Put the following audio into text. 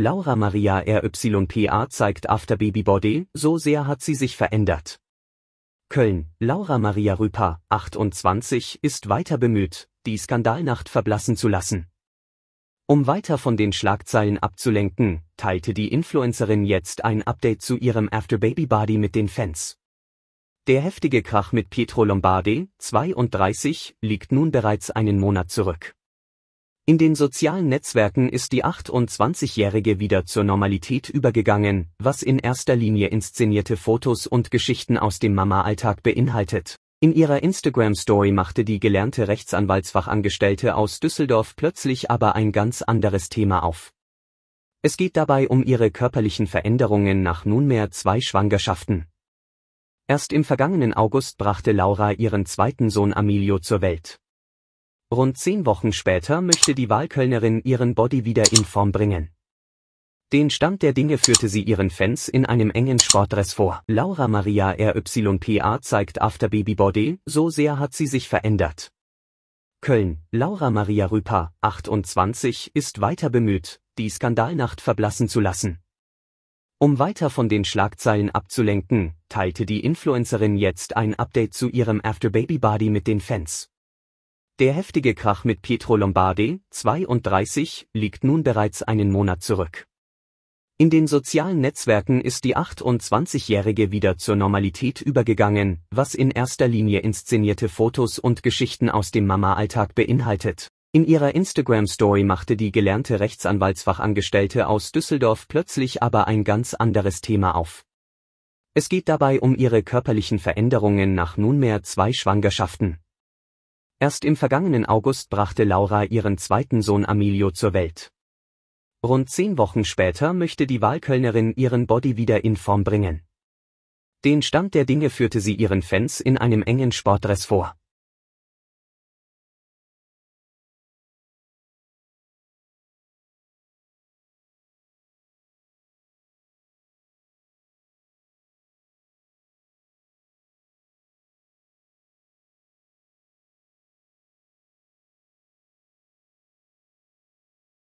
Laura Maria RYPA zeigt After Baby Body, so sehr hat sie sich verändert. Köln, Laura Maria Rüper, 28, ist weiter bemüht, die Skandalnacht verblassen zu lassen. Um weiter von den Schlagzeilen abzulenken, teilte die Influencerin jetzt ein Update zu ihrem After Baby Body mit den Fans. Der heftige Krach mit Pietro Lombardi, 32, liegt nun bereits einen Monat zurück. In den sozialen Netzwerken ist die 28-Jährige wieder zur Normalität übergegangen, was in erster Linie inszenierte Fotos und Geschichten aus dem Mama-Alltag beinhaltet. In ihrer Instagram-Story machte die gelernte Rechtsanwaltsfachangestellte aus Düsseldorf plötzlich aber ein ganz anderes Thema auf. Es geht dabei um ihre körperlichen Veränderungen nach nunmehr zwei Schwangerschaften. Erst im vergangenen August brachte Laura ihren zweiten Sohn Amelio zur Welt. Rund zehn Wochen später möchte die Wahlkölnerin ihren Body wieder in Form bringen. Den Stand der Dinge führte sie ihren Fans in einem engen Sportdress vor. Laura Maria RYPA zeigt After Baby Body, so sehr hat sie sich verändert. Köln, Laura Maria Rüpa, 28, ist weiter bemüht, die Skandalnacht verblassen zu lassen. Um weiter von den Schlagzeilen abzulenken, teilte die Influencerin jetzt ein Update zu ihrem After Baby Body mit den Fans. Der heftige Krach mit Pietro Lombardi, 32, liegt nun bereits einen Monat zurück. In den sozialen Netzwerken ist die 28-Jährige wieder zur Normalität übergegangen, was in erster Linie inszenierte Fotos und Geschichten aus dem Mama-Alltag beinhaltet. In ihrer Instagram-Story machte die gelernte Rechtsanwaltsfachangestellte aus Düsseldorf plötzlich aber ein ganz anderes Thema auf. Es geht dabei um ihre körperlichen Veränderungen nach nunmehr zwei Schwangerschaften. Erst im vergangenen August brachte Laura ihren zweiten Sohn Amelio zur Welt. Rund zehn Wochen später möchte die Wahlkölnerin ihren Body wieder in Form bringen. Den Stand der Dinge führte sie ihren Fans in einem engen Sportdress vor.